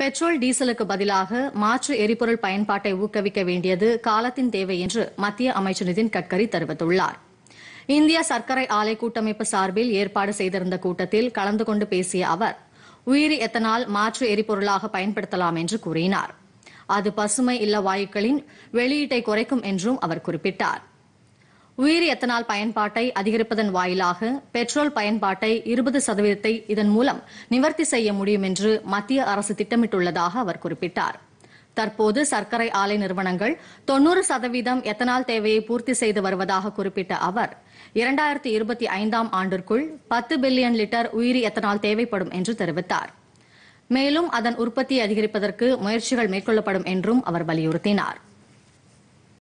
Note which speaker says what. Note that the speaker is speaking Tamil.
Speaker 1: பெட்ரோல் டீசலுக்கு பதிலாக மாற்று எரிபொருள் பயன்பாட்டை ஊக்குவிக்க வேண்டியது காலத்தின் தேவை என்று மத்திய அமைச்சர் நிதின் கட்கரி தெரிவித்துள்ளார் இந்திய சர்க்கரை ஆலை கூட்டமைப்பு சார்பில் ஏற்பாடு செய்திருந்த கூட்டத்தில் கலந்து கொண்டு பேசிய அவர் உயிரி எத்தனால் மாற்று எரிபொருளாக பயன்படுத்தலாம் என்று கூறினார் அது பசுமை இல்ல வாயுக்களின் வெளியீட்டை குறைக்கும் என்றும் அவர் குறிப்பிட்டாா் உயிரி எத்தனால் பயன்பாட்டை அதிகரிப்பதன் வாயிலாக பெட்ரோல் பயன்பாட்டை இருபது சதவீதத்தை இதன் மூலம் நிவர்த்தி செய்ய முடியும் என்று மத்திய அரசு திட்டமிட்டுள்ளதாக அவர் குறிப்பிட்டார் தற்போது சர்க்கரை ஆலை நிறுவனங்கள் தொன்னூறு சதவீதம் எத்தனால் தேவையை பூர்த்தி செய்து வருவதாக குறிப்பிட்ட அவர் இரண்டாயிரத்தி இருபத்தி ஐந்தாம் ஆண்டிற்குள் பத்து பில்லியன் லிட்டர் உயிரி எத்தனால் தேவைப்படும் என்று தெரிவித்தார் மேலும் அதன் உற்பத்தியை அதிகரிப்பதற்கு முயற்சிகள் மேற்கொள்ளப்படும் என்றும் அவர் வலியுறுத்தினாா்